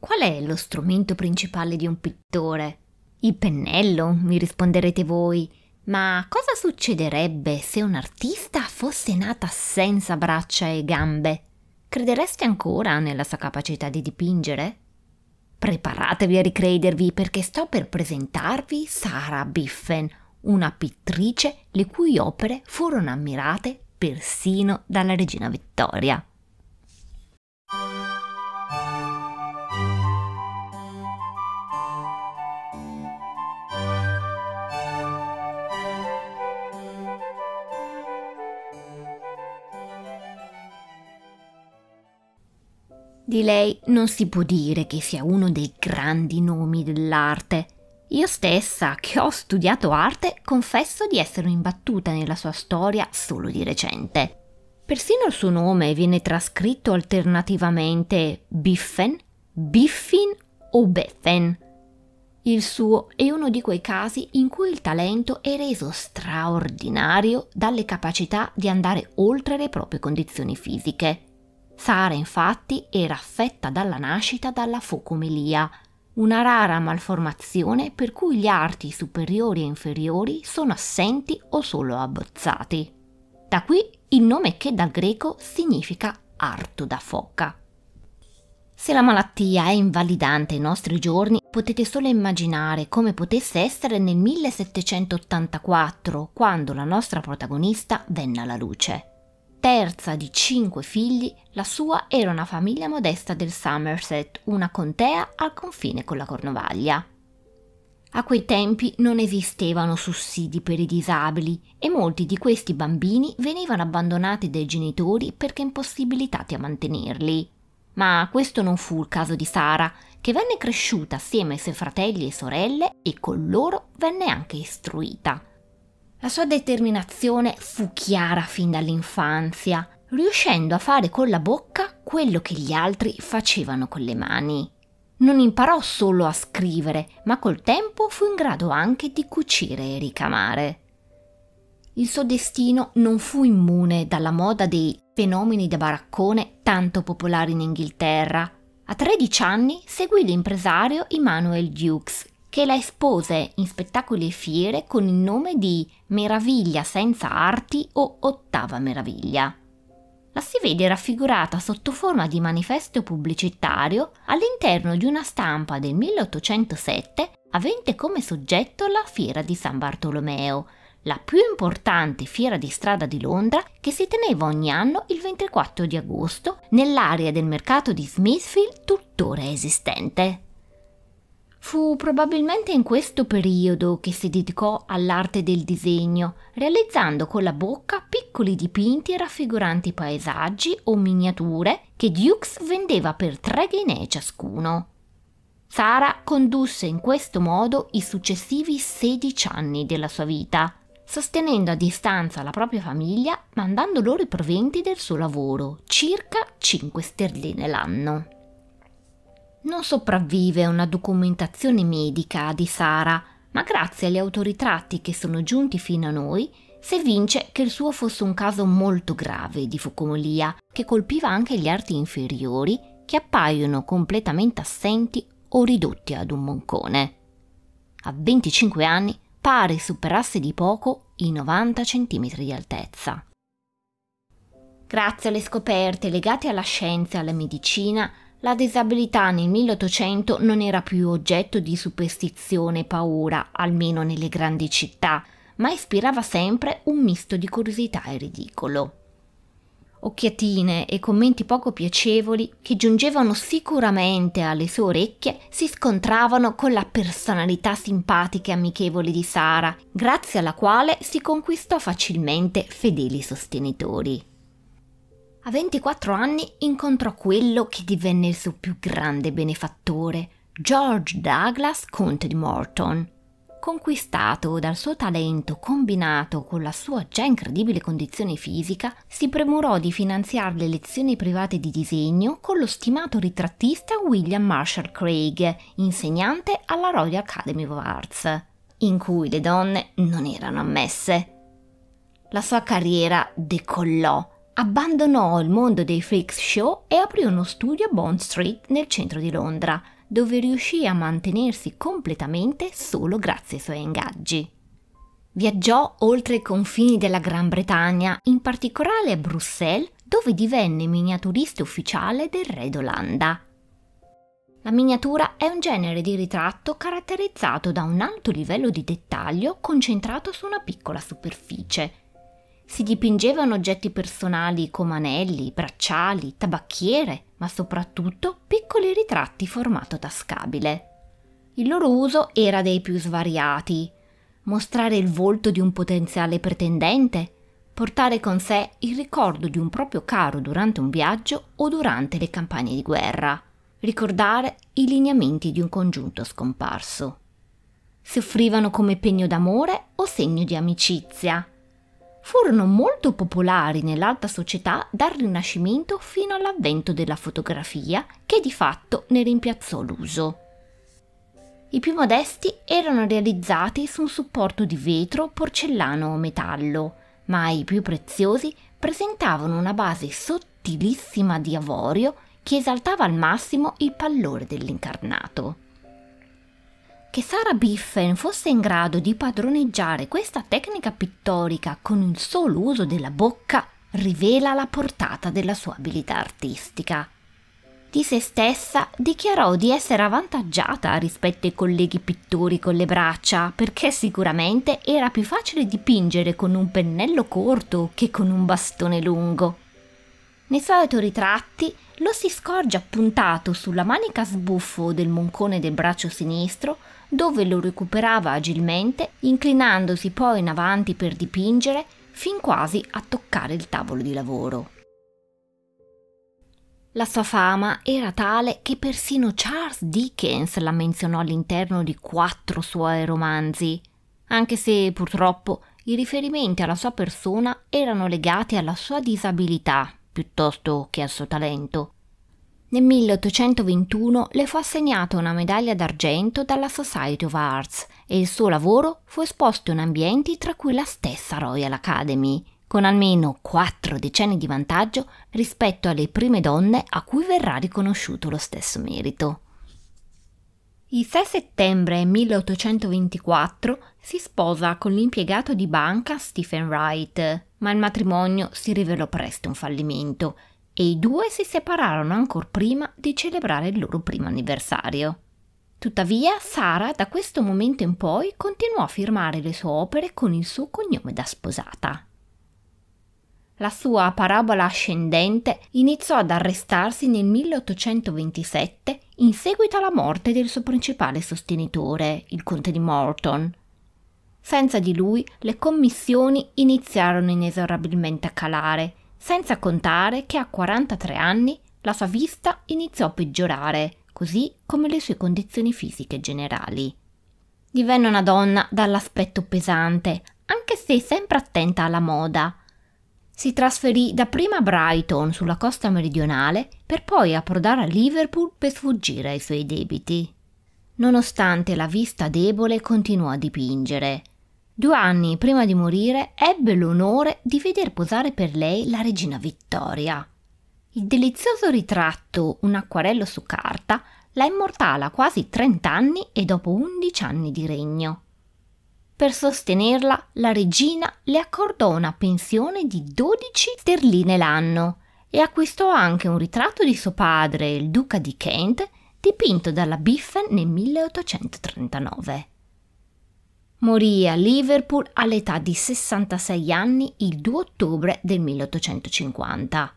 Qual è lo strumento principale di un pittore? Il pennello, mi risponderete voi. Ma cosa succederebbe se un artista fosse nata senza braccia e gambe? Credereste ancora nella sua capacità di dipingere? Preparatevi a ricredervi perché sto per presentarvi Sara Biffen, una pittrice le cui opere furono ammirate persino dalla regina Vittoria. Di lei non si può dire che sia uno dei grandi nomi dell'arte. Io stessa, che ho studiato arte, confesso di essere imbattuta nella sua storia solo di recente. Persino il suo nome viene trascritto alternativamente Biffen, Biffin o Beffen. Il suo è uno di quei casi in cui il talento è reso straordinario dalle capacità di andare oltre le proprie condizioni fisiche. Sara infatti era affetta dalla nascita dalla focomelia, una rara malformazione per cui gli arti superiori e inferiori sono assenti o solo abbozzati. Da qui il nome che dal greco significa arto da foca. Se la malattia è invalidante ai nostri giorni, potete solo immaginare come potesse essere nel 1784, quando la nostra protagonista venne alla luce. Terza di cinque figli, la sua era una famiglia modesta del Somerset, una contea al confine con la Cornovaglia. A quei tempi non esistevano sussidi per i disabili e molti di questi bambini venivano abbandonati dai genitori perché impossibilitati a mantenerli. Ma questo non fu il caso di Sara, che venne cresciuta assieme ai suoi fratelli e sorelle e con loro venne anche istruita. La sua determinazione fu chiara fin dall'infanzia, riuscendo a fare con la bocca quello che gli altri facevano con le mani. Non imparò solo a scrivere, ma col tempo fu in grado anche di cucire e ricamare. Il suo destino non fu immune dalla moda dei fenomeni da baraccone tanto popolari in Inghilterra. A 13 anni seguì l'impresario Immanuel Dukes, che la espose in spettacoli e fiere con il nome di Meraviglia senza arti o Ottava Meraviglia. La si vede raffigurata sotto forma di manifesto pubblicitario all'interno di una stampa del 1807 avente come soggetto la Fiera di San Bartolomeo, la più importante fiera di strada di Londra che si teneva ogni anno il 24 di agosto nell'area del mercato di Smithfield tuttora esistente. Fu probabilmente in questo periodo che si dedicò all'arte del disegno, realizzando con la bocca piccoli dipinti raffiguranti paesaggi o miniature che Dukes vendeva per tre guinee ciascuno. Sara condusse in questo modo i successivi 16 anni della sua vita, sostenendo a distanza la propria famiglia mandando loro i proventi del suo lavoro, circa 5 sterline l'anno. Non sopravvive una documentazione medica di Sara, ma grazie agli autoritratti che sono giunti fino a noi si evince che il suo fosse un caso molto grave di focomelia che colpiva anche gli arti inferiori che appaiono completamente assenti o ridotti ad un moncone. A 25 anni pare superasse di poco i 90 cm di altezza. Grazie alle scoperte legate alla scienza e alla medicina, la disabilità nel 1800 non era più oggetto di superstizione e paura, almeno nelle grandi città, ma ispirava sempre un misto di curiosità e ridicolo. Occhiatine e commenti poco piacevoli che giungevano sicuramente alle sue orecchie si scontravano con la personalità simpatica e amichevole di Sara, grazie alla quale si conquistò facilmente fedeli sostenitori. A 24 anni incontrò quello che divenne il suo più grande benefattore, George Douglas, conte di Morton. Conquistato dal suo talento combinato con la sua già incredibile condizione fisica, si premurò di finanziare le lezioni private di disegno con lo stimato ritrattista William Marshall Craig, insegnante alla Royal Academy of Arts, in cui le donne non erano ammesse. La sua carriera decollò abbandonò il mondo dei freak show e aprì uno studio a Bond Street nel centro di Londra, dove riuscì a mantenersi completamente solo grazie ai suoi ingaggi. Viaggiò oltre i confini della Gran Bretagna, in particolare a Bruxelles, dove divenne miniaturista ufficiale del re d'Olanda. La miniatura è un genere di ritratto caratterizzato da un alto livello di dettaglio concentrato su una piccola superficie, si dipingevano oggetti personali come anelli, bracciali, tabacchiere, ma soprattutto piccoli ritratti formato tascabile. Il loro uso era dei più svariati. Mostrare il volto di un potenziale pretendente, portare con sé il ricordo di un proprio caro durante un viaggio o durante le campagne di guerra, ricordare i lineamenti di un congiunto scomparso. Si offrivano come pegno d'amore o segno di amicizia, furono molto popolari nell'alta società dal Rinascimento fino all'avvento della fotografia, che di fatto ne rimpiazzò l'uso. I più modesti erano realizzati su un supporto di vetro, porcellano o metallo, ma i più preziosi presentavano una base sottilissima di avorio che esaltava al massimo il pallore dell'incarnato. Che Sara Biffen fosse in grado di padroneggiare questa tecnica pittorica con il solo uso della bocca rivela la portata della sua abilità artistica. Di se stessa dichiarò di essere avvantaggiata rispetto ai colleghi pittori con le braccia, perché sicuramente era più facile dipingere con un pennello corto che con un bastone lungo. Nei suoi autoritratti lo si scorge appuntato sulla manica sbuffo del moncone del braccio sinistro dove lo recuperava agilmente, inclinandosi poi in avanti per dipingere fin quasi a toccare il tavolo di lavoro. La sua fama era tale che persino Charles Dickens la menzionò all'interno di quattro suoi romanzi, anche se purtroppo i riferimenti alla sua persona erano legati alla sua disabilità piuttosto che al suo talento, nel 1821 le fu assegnata una medaglia d'argento dalla Society of Arts e il suo lavoro fu esposto in ambienti tra cui la stessa Royal Academy, con almeno quattro decenni di vantaggio rispetto alle prime donne a cui verrà riconosciuto lo stesso merito. Il 6 settembre 1824 si sposa con l'impiegato di banca Stephen Wright, ma il matrimonio si rivelò presto un fallimento e i due si separarono ancora prima di celebrare il loro primo anniversario. Tuttavia, Sara da questo momento in poi continuò a firmare le sue opere con il suo cognome da sposata. La sua parabola ascendente iniziò ad arrestarsi nel 1827 in seguito alla morte del suo principale sostenitore, il conte di Morton. Senza di lui le commissioni iniziarono inesorabilmente a calare senza contare che a 43 anni la sua vista iniziò a peggiorare, così come le sue condizioni fisiche generali. Divenne una donna dall'aspetto pesante, anche se sempre attenta alla moda. Si trasferì dapprima a Brighton sulla costa meridionale per poi approdare a Liverpool per sfuggire ai suoi debiti. Nonostante la vista debole continuò a dipingere, Due anni prima di morire ebbe l'onore di veder posare per lei la regina Vittoria. Il delizioso ritratto, un acquarello su carta, la immortala quasi 30 anni e dopo 11 anni di regno. Per sostenerla, la regina le accordò una pensione di 12 sterline l'anno e acquistò anche un ritratto di suo padre, il duca di Kent, dipinto dalla Biffen nel 1839. Morì a Liverpool all'età di 66 anni il 2 ottobre del 1850.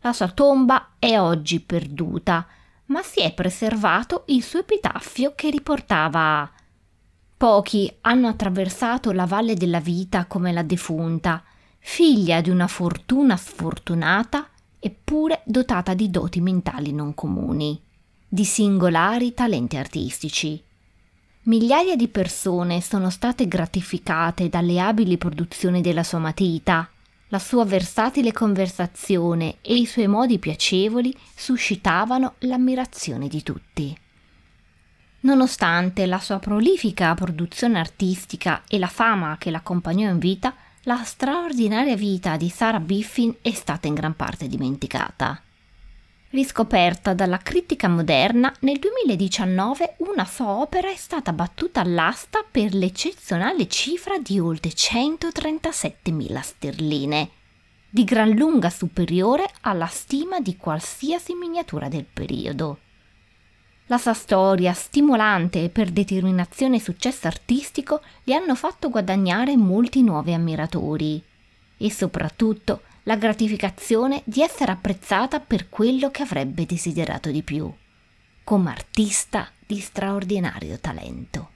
La sua tomba è oggi perduta, ma si è preservato il suo epitaffio che riportava Pochi hanno attraversato la valle della vita come la defunta, figlia di una fortuna sfortunata, eppure dotata di doti mentali non comuni, di singolari talenti artistici. Migliaia di persone sono state gratificate dalle abili produzioni della sua matita. La sua versatile conversazione e i suoi modi piacevoli suscitavano l'ammirazione di tutti. Nonostante la sua prolifica produzione artistica e la fama che l'accompagnò in vita, la straordinaria vita di Sarah Biffin è stata in gran parte dimenticata. Riscoperta dalla critica moderna, nel 2019 una sua opera è stata battuta all'asta per l'eccezionale cifra di oltre 137.000 sterline, di gran lunga superiore alla stima di qualsiasi miniatura del periodo. La sua storia, stimolante e per determinazione e successo artistico, gli hanno fatto guadagnare molti nuovi ammiratori e soprattutto la gratificazione di essere apprezzata per quello che avrebbe desiderato di più, come artista di straordinario talento.